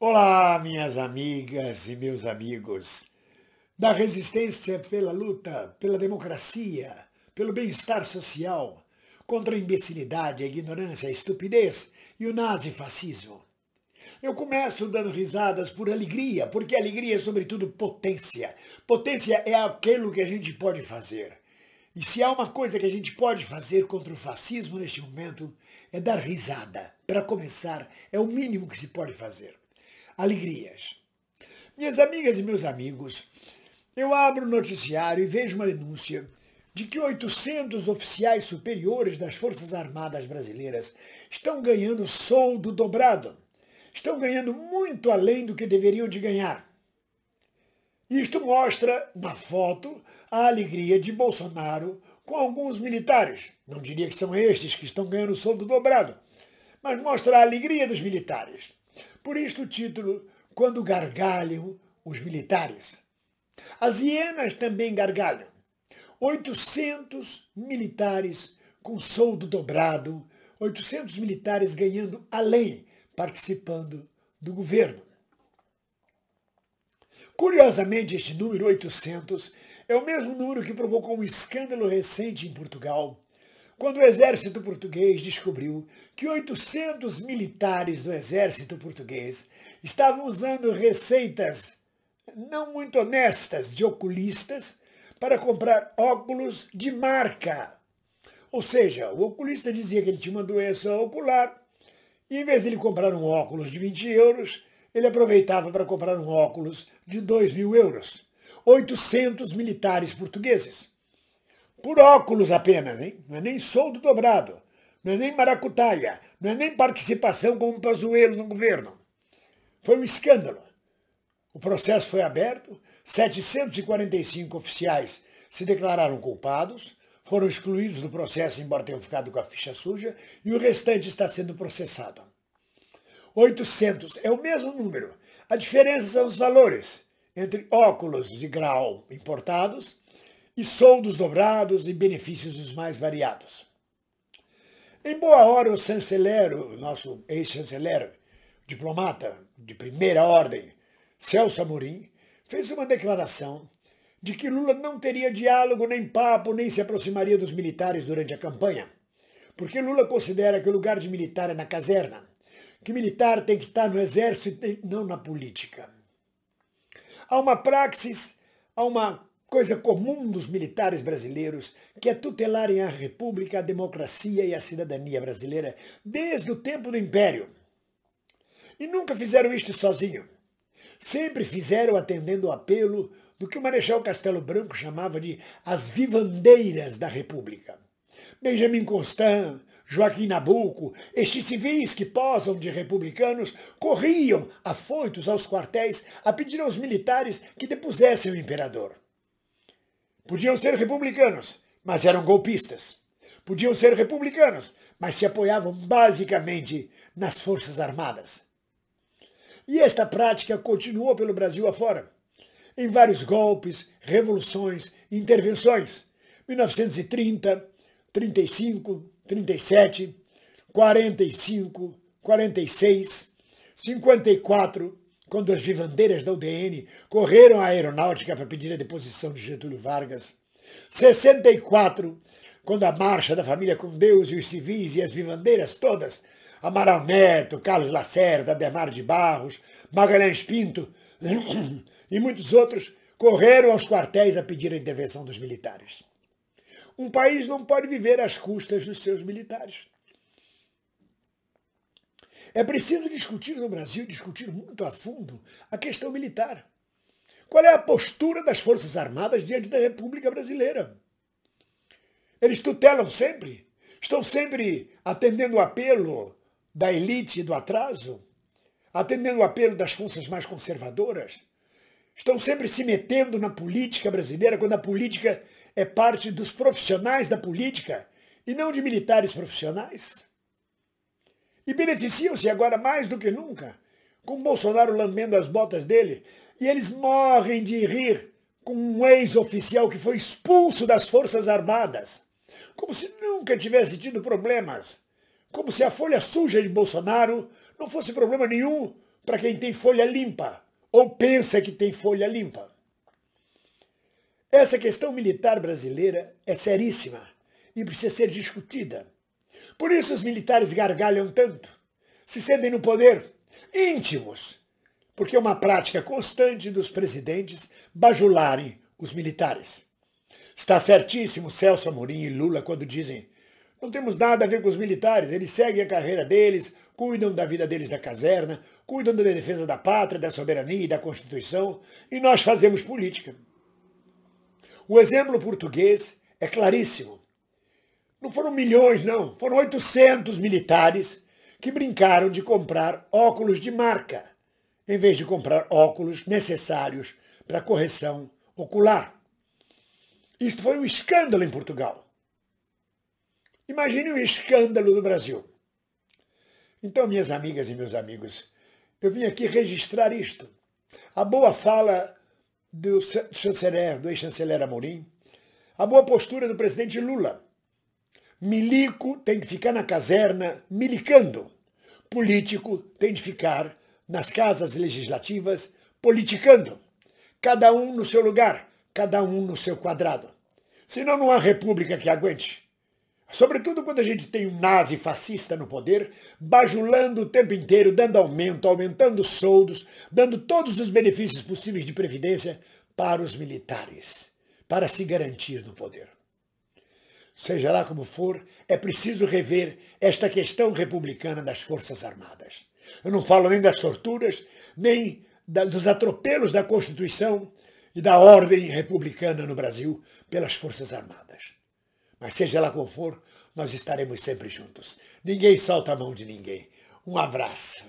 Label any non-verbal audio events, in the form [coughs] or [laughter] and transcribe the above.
Olá, minhas amigas e meus amigos. Da resistência pela luta, pela democracia, pelo bem-estar social, contra a imbecilidade, a ignorância, a estupidez e o nazifascismo. Eu começo dando risadas por alegria, porque alegria é sobretudo potência. Potência é aquilo que a gente pode fazer. E se há uma coisa que a gente pode fazer contra o fascismo neste momento, é dar risada. Para começar, é o mínimo que se pode fazer alegrias. Minhas amigas e meus amigos, eu abro o noticiário e vejo uma denúncia de que 800 oficiais superiores das Forças Armadas brasileiras estão ganhando soldo dobrado. Estão ganhando muito além do que deveriam de ganhar. Isto mostra, na foto, a alegria de Bolsonaro com alguns militares. Não diria que são estes que estão ganhando soldo dobrado, mas mostra a alegria dos militares. Por isto o título, Quando Gargalham os Militares. As hienas também gargalham. 800 militares com soldo dobrado, 800 militares ganhando além, participando do governo. Curiosamente, este número 800 é o mesmo número que provocou um escândalo recente em Portugal, quando o exército português descobriu que 800 militares do exército português estavam usando receitas não muito honestas de oculistas para comprar óculos de marca. Ou seja, o oculista dizia que ele tinha uma doença ocular e, em vez de ele comprar um óculos de 20 euros, ele aproveitava para comprar um óculos de 2 mil euros. 800 militares portugueses por óculos apenas, hein? não é nem soldo dobrado, não é nem maracutaia, não é nem participação como Pazuello no governo. Foi um escândalo. O processo foi aberto, 745 oficiais se declararam culpados, foram excluídos do processo, embora tenham ficado com a ficha suja, e o restante está sendo processado. 800 é o mesmo número. A diferença são os valores entre óculos de grau importados e soldos dobrados e benefícios os mais variados. Em boa hora, o chancelero, nosso ex chanceler diplomata de primeira ordem, Celso Amorim, fez uma declaração de que Lula não teria diálogo, nem papo, nem se aproximaria dos militares durante a campanha, porque Lula considera que o lugar de militar é na caserna, que militar tem que estar no exército e não na política. Há uma praxis, há uma coisa comum dos militares brasileiros, que é tutelarem a república, a democracia e a cidadania brasileira desde o tempo do Império. E nunca fizeram isto sozinho. Sempre fizeram atendendo o apelo do que o Marechal Castelo Branco chamava de as vivandeiras da República. Benjamin Constant, Joaquim Nabuco, estes civis que posam de republicanos corriam afoitos aos quartéis a pedir aos militares que depusessem o imperador. Podiam ser republicanos, mas eram golpistas. Podiam ser republicanos, mas se apoiavam basicamente nas Forças Armadas. E esta prática continuou pelo Brasil afora, em vários golpes, revoluções, intervenções. 1930, 35, 37, 45, 46, 54, quando as vivandeiras da UDN correram à aeronáutica para pedir a deposição de Getúlio Vargas. 64, quando a marcha da família com Deus e os civis e as vivandeiras todas, Amaral Neto, Carlos Lacerda, Demar de Barros, Magalhães Pinto [coughs] e muitos outros, correram aos quartéis a pedir a intervenção dos militares. Um país não pode viver às custas dos seus militares. É preciso discutir no Brasil, discutir muito a fundo, a questão militar. Qual é a postura das Forças Armadas diante da República Brasileira? Eles tutelam sempre? Estão sempre atendendo o apelo da elite do atraso? Atendendo o apelo das forças mais conservadoras? Estão sempre se metendo na política brasileira quando a política é parte dos profissionais da política e não de militares profissionais? E beneficiam-se agora mais do que nunca, com Bolsonaro lambendo as botas dele, e eles morrem de rir com um ex-oficial que foi expulso das Forças Armadas, como se nunca tivesse tido problemas, como se a folha suja de Bolsonaro não fosse problema nenhum para quem tem folha limpa, ou pensa que tem folha limpa. Essa questão militar brasileira é seríssima e precisa ser discutida por isso os militares gargalham tanto, se sentem no poder, íntimos, porque é uma prática constante dos presidentes bajularem os militares. Está certíssimo Celso Amorim e Lula quando dizem não temos nada a ver com os militares, eles seguem a carreira deles, cuidam da vida deles na caserna, cuidam da defesa da pátria, da soberania e da Constituição, e nós fazemos política. O exemplo português é claríssimo. Não foram milhões, não. Foram 800 militares que brincaram de comprar óculos de marca, em vez de comprar óculos necessários para correção ocular. Isto foi um escândalo em Portugal. Imagine o um escândalo no Brasil. Então, minhas amigas e meus amigos, eu vim aqui registrar isto. A boa fala do chanceler, do ex-chanceler Amorim, a boa postura do presidente Lula, Milico tem que ficar na caserna milicando. Político tem de ficar nas casas legislativas politicando. Cada um no seu lugar, cada um no seu quadrado. Senão não há república que aguente. Sobretudo quando a gente tem um nazi fascista no poder, bajulando o tempo inteiro, dando aumento, aumentando soldos, dando todos os benefícios possíveis de previdência para os militares, para se garantir no poder seja lá como for, é preciso rever esta questão republicana das Forças Armadas. Eu não falo nem das torturas, nem da, dos atropelos da Constituição e da ordem republicana no Brasil pelas Forças Armadas. Mas seja lá como for, nós estaremos sempre juntos. Ninguém solta a mão de ninguém. Um abraço.